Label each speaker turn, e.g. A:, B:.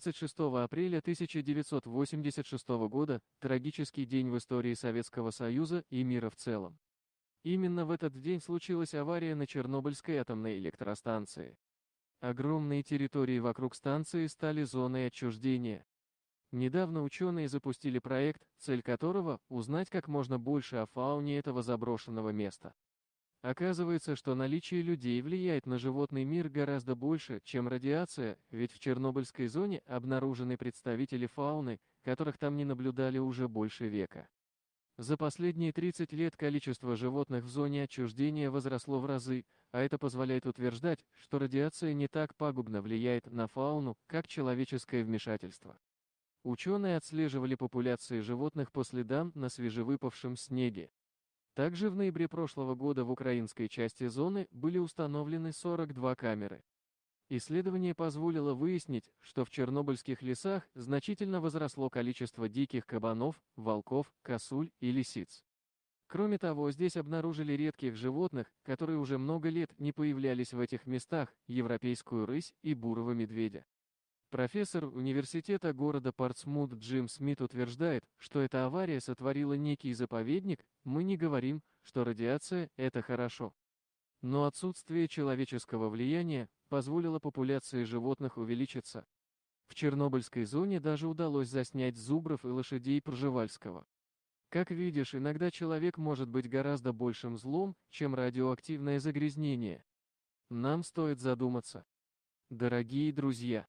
A: 26 апреля 1986 года – трагический день в истории Советского Союза и мира в целом. Именно в этот день случилась авария на Чернобыльской атомной электростанции. Огромные территории вокруг станции стали зоной отчуждения. Недавно ученые запустили проект, цель которого – узнать как можно больше о фауне этого заброшенного места. Оказывается, что наличие людей влияет на животный мир гораздо больше, чем радиация, ведь в Чернобыльской зоне обнаружены представители фауны, которых там не наблюдали уже больше века. За последние 30 лет количество животных в зоне отчуждения возросло в разы, а это позволяет утверждать, что радиация не так пагубно влияет на фауну, как человеческое вмешательство. Ученые отслеживали популяции животных по следам на свежевыпавшем снеге. Также в ноябре прошлого года в украинской части зоны были установлены 42 камеры. Исследование позволило выяснить, что в чернобыльских лесах значительно возросло количество диких кабанов, волков, косуль и лисиц. Кроме того, здесь обнаружили редких животных, которые уже много лет не появлялись в этих местах, европейскую рысь и бурого медведя. Профессор университета города Портсмут Джим Смит утверждает, что эта авария сотворила некий заповедник, мы не говорим, что радиация – это хорошо. Но отсутствие человеческого влияния позволило популяции животных увеличиться. В Чернобыльской зоне даже удалось заснять зубров и лошадей Пржевальского. Как видишь, иногда человек может быть гораздо большим злом, чем радиоактивное загрязнение. Нам стоит задуматься. Дорогие друзья!